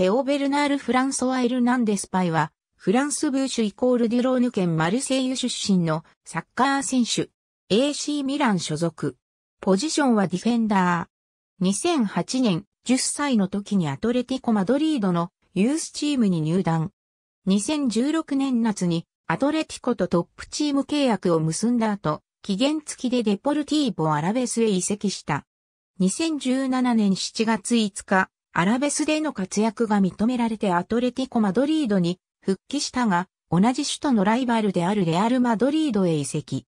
テオ・ベルナール・フランソワ・エルナンデスパイは、フランスブーシュイコールデュローヌ県マルセイユ出身のサッカー選手。AC ミラン所属。ポジションはディフェンダー。2008年、10歳の時にアトレティコ・マドリードのユースチームに入団。2016年夏にアトレティコとトップチーム契約を結んだ後、期限付きでデポルティーボ・アラベスへ移籍した。2017年7月5日、アラベスでの活躍が認められてアトレティコ・マドリードに復帰したが、同じ首都のライバルであるレアル・マドリードへ移籍。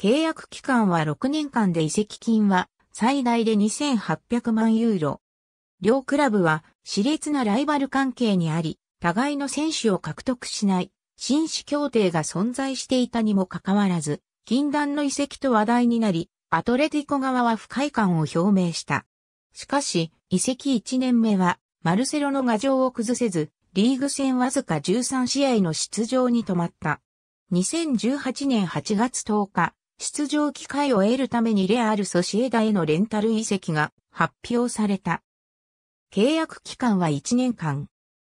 契約期間は6年間で移籍金は最大で2800万ユーロ。両クラブは熾烈なライバル関係にあり、互いの選手を獲得しない、紳士協定が存在していたにもかかわらず、禁断の遺跡と話題になり、アトレティコ側は不快感を表明した。しかし、移籍1年目は、マルセロの牙城を崩せず、リーグ戦わずか13試合の出場に止まった。2018年8月10日、出場機会を得るためにレアル・ソシエダへのレンタル移籍が発表された。契約期間は1年間。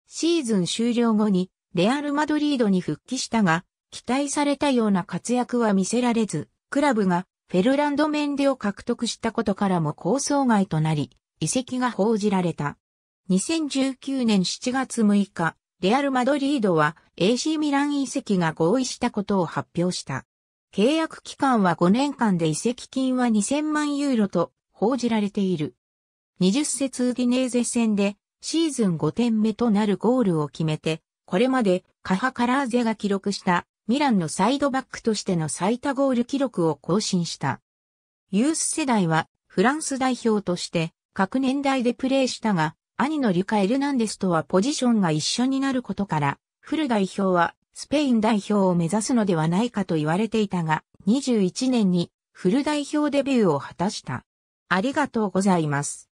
シーズン終了後にレアル・マドリードに復帰したが、期待されたような活躍は見せられず、クラブがフェルランド・メンデを獲得したことからも構想外となり、移籍が報じられた。2019年7月6日、レアル・マドリードは AC ミラン移籍が合意したことを発表した。契約期間は5年間で移籍金は2000万ユーロと報じられている。20節ウディネーゼ戦でシーズン5点目となるゴールを決めて、これまでカハカラーゼが記録したミランのサイドバックとしての最多ゴール記録を更新した。ユース世代はフランス代表として各年代でプレーしたが、兄のリュカ・エルナンデスとはポジションが一緒になることから、フル代表はスペイン代表を目指すのではないかと言われていたが、21年にフル代表デビューを果たした。ありがとうございます。